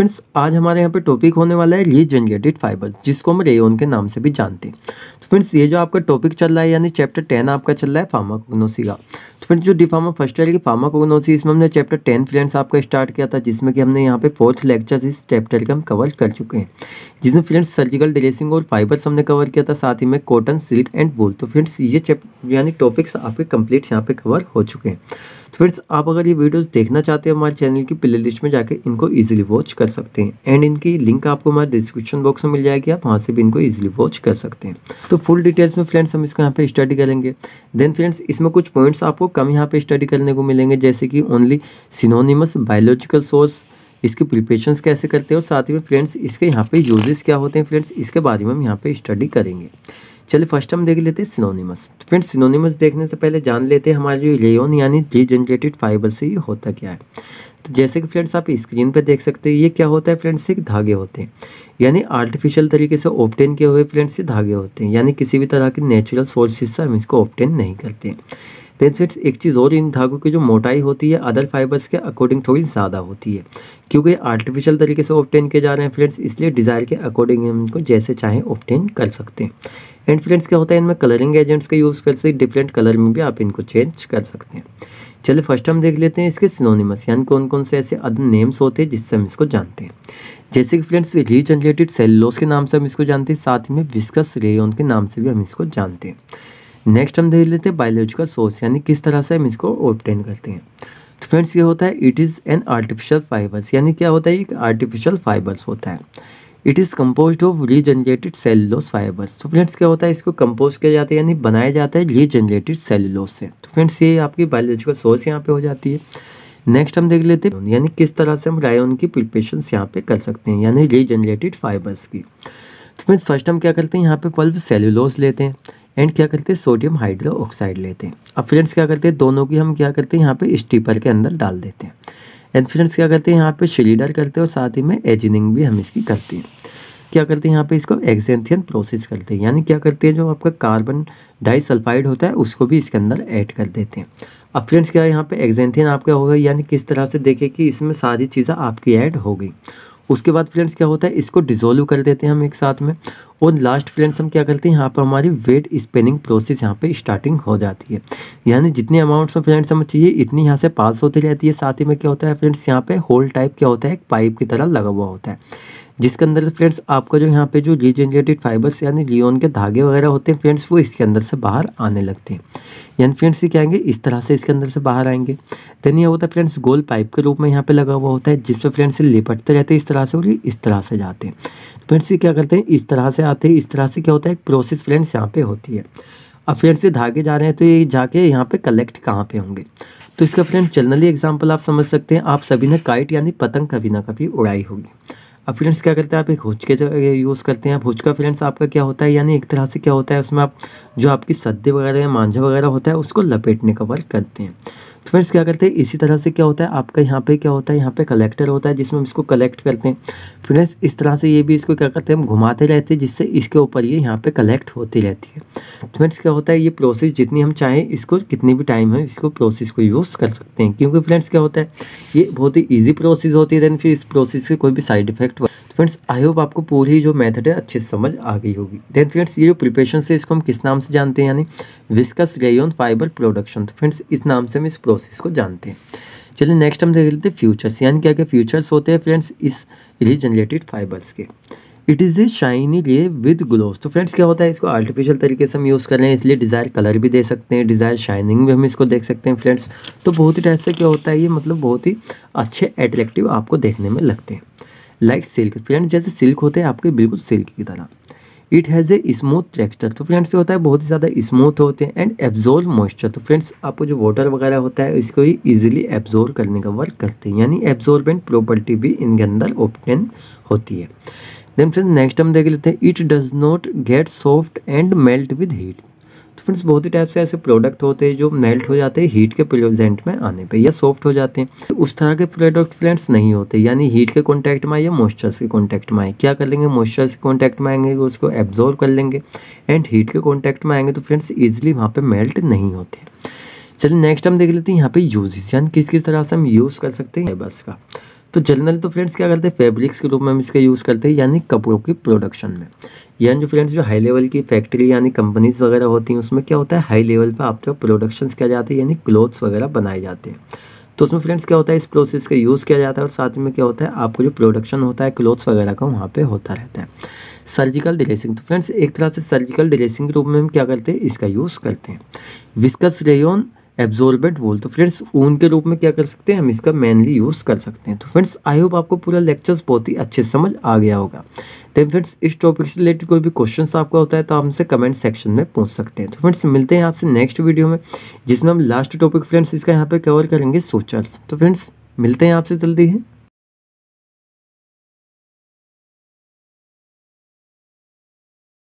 friends आज हमारे यहाँ पे टॉपिक होने वाला है जनरेटेड फाइबर्स जिसको हम रेयोन के नाम से भी जानते हैं तो फ्रेंड्स ये जो आपका टॉपिक चल रहा है यानी चैप्टर टेन आपका चल रहा है फार्माकोग्नोसी का तो फ्रेंड्स जो डिफार्मा फर्स्ट ईयर की फार्माकोग्नोसी इसमें हमने चैप्टर टेन फ्रेंड्स आपका स्टार्ट किया था जिसमें कि हमने यहाँ पे फोर्थ लेक्चर इस चैप्टर का हम कवर कर चुके हैं जिसमें फ्रेंड्स सर्जिकल ड्रेसिंग और फाइबर्स हमने कवर किया था साथ ही में कॉटन सिल्क एंड बोल तो फ्रेंड्स ये यानी टॉपिक्स आपके कंप्लीट यहाँ पे कवर हो चुके हैं तो फ्रेंड्स आप अगर ये वीडियोस देखना चाहते हैं हमारे चैनल की प्ले लिस्ट में जाकर इनको इजीली वॉच कर सकते हैं एंड इनकी लिंक आपको हमारे डिस्क्रिप्शन बॉक्स में मिल जाएगी आप वहाँ से भी इनको ईजिली वॉच कर सकते हैं तो फुल डिटेल्स में फ्रेंड्स हम इसको यहाँ पर स्टडी करेंगे देन फ्रेंड्स इसमें कुछ पॉइंट्स आपको कम यहाँ पर स्टडी करने को मिलेंगे जैसे कि ओनली सिनोनिमस बायोलॉजिकल सोर्स इसके प्रिपेशन कैसे करते हैं और साथ ही में फ्रेंड्स इसके यहाँ पे यूजेस क्या होते हैं फ्रेंड्स इसके बारे में हम यहाँ पे स्टडी करेंगे चलिए फर्स्ट हम देख लेते हैं सिनोनिमस फ्रेंड्स सिनोनिमस देखने से पहले जान लेते हैं हमारे जो रेयोन यानी रीजनरेटेड फाइबर से ये होता क्या है तो जैसे कि फ्रेंड्स आप स्क्रीन पर देख सकते हैं ये क्या होता है फ्रेंड्स एक धागे होते हैं यानी आर्टिफिशियल तरीके से ऑप्टेन किए हुए फ्रेंड्स ये धागे होते हैं यानी किसी भी तरह के नेचुरल सोर्सेज से हम इसको ऑप्टेन नहीं करते देन सेट्स एक चीज़ और इन धागों की जो मोटाई होती है अदर फाइबर्स के अकॉर्डिंग थोड़ी ज़्यादा होती है क्योंकि आर्टिफिशियल तरीके से ऑप्टेन किए जा रहे हैं फ्रेंड्स इसलिए डिज़ायर के अकॉर्डिंग हम इनको जैसे चाहें ऑप्टेन कर सकते हैं एंड फ्रेंड्स क्या होता है इनमें कलरिंग एजेंट्स का यूज़ करके डिफरेंट कलर में भी आप इनको चेंज कर सकते हैं चलिए फर्स्ट हम देख लेते हैं इसके सिनोनिमस यानी कौन कौन से ऐसे अदर नेम्स होते हैं जिससे हम इसको जानते हैं जैसे कि फ्रेंड्स रीजनरेटेड सेलोस के नाम से हम इसको जानते हैं साथ ही में विस्कस रेयन के नाम से भी हम इसको जानते हैं नेक्स्ट हम देख लेते हैं बायोलॉजिकल सोर्स यानी किस तरह से हम इसको ऑप्टेन करते हैं तो फ्रेंड्स ये होता है it is an artificial fibres यानी क्या होता है एक आर्टिफिशियल फाइबर्स होता है it is composed of regenerated cellulose fibres तो फ्रेंड्स क्या होता है इसको कम्पोज किया जाता है यानी बनाया जाता है रीजनरेटेड सेलुलोस से तो फ्रेंड्स ये आपकी बायोलॉजिकल सोर्स यहाँ पे हो जाती है नेक्स्ट हम देख लेते हैं यानी किस तरह से हम रायोन की प्रिपेशन यहाँ पे कर सकते हैं यानी रीजनरेटेड फाइबर्स की तो फ्रेंड्स फर्स्ट हम क्या करते हैं यहाँ पे पल्प सेलुलोस लेते हैं एंड क्या करते हैं सोडियम हाइड्रो ऑक्साइड लेते हैं अब फ्रेंड्स क्या करते हैं दोनों की हम क्या करते हैं यहाँ पे स्टीपर के अंदर डाल देते हैं एंड फ्रेंड्स क्या करते हैं यहाँ पे शिलीडर करते हैं और साथ ही में एजिनिंग भी हम इसकी करते हैं क्या करते हैं यहाँ पे इसको एक्जेंथियन प्रोसेस करते हैं यानी क्या करते हैं जो आपका कार्बन डाइसल्फाइड होता है उसको भी इसके अंदर ऐड कर देते हैं अब फ्रेंड्स क्या यहाँ पे एक्जेंथियन आपका होगा यानी किस तरह से देखें कि इसमें सारी चीज़ें आपकी ऐड हो गई उसके बाद फ्रेंड्स क्या होता है इसको डिजोल्व कर देते हैं हम एक साथ में और लास्ट फ्रेंड्स हम क्या करते हैं यहाँ पर हमारी वेट स्पेनिंग प्रोसेस यहाँ पे स्टार्टिंग हो जाती है यानी जितने अमाउंट्स में फ्रेंड्स हमें चाहिए इतनी यहाँ से पास होती रहती है साथ ही में क्या होता है फ्रेंड्स यहाँ पे होल टाइप क्या होता है एक पाइप की तरह लगा हुआ होता है जिसके अंदर से फ्रेंड्स आपका जो यहाँ पे जो रीजनरेटेड फाइबर्स यानी लियोन के धागे वगैरह होते हैं फ्रेंड्स वो इसके अंदर से बाहर आने लगते हैं यानी फ्रेंड्स ये क्या आएंगे इस तरह से इसके अंदर से बाहर आएंगे देन ये होता है फ्रेंड्स गोल पाइप के रूप में यहाँ पे लगा हुआ होता है जिसमें फ्रेंड्स से लिपटते रहते हैं इस तरह से और ये इस तरह से जाते हैं तो फ्रेंड्स ये क्या करते हैं इस तरह से आते हैं इस तरह से क्या होता है एक प्रोसेस फ्रेंड्स यहाँ पे होती है अब फ्रेंड्स ये धागे जा रहे हैं तो ये जाके यहाँ पे कलेक्ट कहाँ पे होंगे तो इसका फ्रेंड्स जनरली एग्जाम्पल आप समझ सकते हैं आप सभी ने काइट यानी पतंग कभी ना कभी उड़ाई होगी अब फ्रेंड्स क्या करते हैं आप एक होच के यूज़ करते हैं अब का फ्रेंड्स आपका क्या होता है यानी एक तरह से क्या होता है उसमें आप जो आपकी सद्दे वगैरह या मांझा वगैरह होता है उसको लपेटने का वर्क करते हैं तो फ्रेंड्स क्या करते हैं इसी तरह से क्या होता है आपका यहाँ पे क्या होता है यहाँ पे कलेक्टर होता है जिसमें हम इसको कलेक्ट करते हैं फ्रेंड्स इस तरह से ये भी इसको क्या करते हैं हम घुमाते रहते हैं जिससे इसके ऊपर ये यहाँ पे कलेक्ट होती रहती है तो फ्रेंड्स क्या होता है ये प्रोसेस जितनी हम चाहें इसको कितनी भी टाइम है इसको प्रोसेस को यूज़ कर सकते हैं क्योंकि फ्रेंड्स क्या होता है ये बहुत ही ईजी प्रोसेस होती है देन फिर इस प्रोसेस के कोई भी side effect friends I hope आपको पूरी जो मेथड है अच्छे से समझ आ गई होगी देन फ्रेंड्स ये जो प्रिपरेशन है इसको हम किस नाम से जानते हैं यानी विस्कस रेयन फाइबर प्रोडक्शन तो फ्रेंड्स इस नाम से हम इस प्रोसेस को जानते हैं चलिए नेक्स्ट हम देख लेते हैं फ्यूचर्स यानी क्या क्या फ्यूचर्स होते हैं फ्रेंड्स इस रीजनरेटेड फाइबर्स के इट इज़ ए शाइनी ले विद ग्लोस तो फ्रेंड्स क्या होता है इसको आर्टिफिशियल तरीके से हम यूज़ कर रहे हैं इसलिए डिज़ायर कलर भी दे सकते हैं डिज़ायर शाइनिंग भी हम इसको देख सकते हैं फ्रेंड्स तो बहुत ही टाइप से क्या होता है ये मतलब बहुत ही अच्छे एट्रेक्टिव आपको देखने में लगते हैं लाइक सिल्क फ्रेंड्स जैसे सिल्क होते हैं आपके बिल्कुल सिल्क की तरह it has a smooth texture तो फ्रेंड्स ये होता है बहुत ही ज़्यादा स्मूथ होते हैं एंड एब्जॉर्व मॉइस्चर तो फ्रेंड्स आपको जो वाटर वगैरह होता है इसको ही ईजिली एब्जॉर्व करने का वर्क करते हैं यानी एब्जॉर्बेंट प्रॉपर्टी भी इनके अंदर ऑप्टेन होती है देन फ्रेंड्स नेक्स्ट हम देख लेते हैं it does not get soft and melt with heat तो फ्रेंड्स बहुत ही टाइप से ऐसे प्रोडक्ट होते हैं जो मेल्ट हो जाते हैं हीट के प्रेजेंट में आने पे या सॉफ्ट हो जाते हैं तो उस तरह के प्रोडक्ट फ्रेंड्स नहीं होते यानी हीट के कॉन्टैक्ट में या मॉइस्चर्स के कॉन्टैक्ट में आए क्या कर लेंगे मॉइस्चर्स के कॉन्टैक्ट में आएंगे उसको एब्जॉर्व कर लेंगे एंड हीट के कॉन्टैक्ट में आएंगे तो फ्रेंड्स ईजिली वहाँ पर मेल्ट नहीं होते चलिए नेक्स्ट हम देख लेते हैं यहाँ पे यूजेस यानी किस किस तरह से हम यूज़ कर सकते हैं बस का तो जनरल तो फ्रेंड्स क्या करते हैं फैब्रिक्स के रूप में हम इसका यूज़ करते हैं यानी कपड़ों की प्रोडक्शन में यानी जो फ्रेंड्स जो हाई लेवल की फैक्ट्री यानी कंपनीज़ वगैरह होती हैं उसमें क्या होता है हाई लेवल पर आपके प्रोडक्शन किया जाते हैं यानी क्लोथ्स वगैरह बनाए जाते हैं तो उसमें फ्रेंड्स क्या होता है इस प्रोसेस का यूज़ किया जाता है और साथ में क्या होता है आपको जो प्रोडक्शन होता है क्लोथ्स वगैरह का वहाँ पे होता रहता है सर्जिकल ड्रेसिंग तो फ्रेंड्स एक तरह से सर्जिकल ड्रेसिंग के रूप में हम क्या करते हैं इसका यूज़ करते हैं विस्कस रेयोन एब्जॉर्बेंट वॉल तो फ्रेंड्स ऊन के रूप में क्या कर सकते हैं हम इसका मेनली यूज़ कर सकते हैं तो फ्रेंड्स आई होप आपको पूरा लेक्चर्स बहुत ही अच्छे समझ आ गया होगा देन फ्रेंड्स इस टॉपिक से रिलेटेड कोई भी क्वेश्चन आपका होता है तो आप हमसे कमेंट सेक्शन में पूछ सकते हैं तो फ्रेंड्स मिलते हैं आपसे नेक्स्ट वीडियो में जिसमें हम लास्ट टॉपिक फ्रेंड्स इसका यहाँ पर कवर करेंगे सोचर्स तो फ्रेंड्स मिलते हैं आपसे जल्दी ही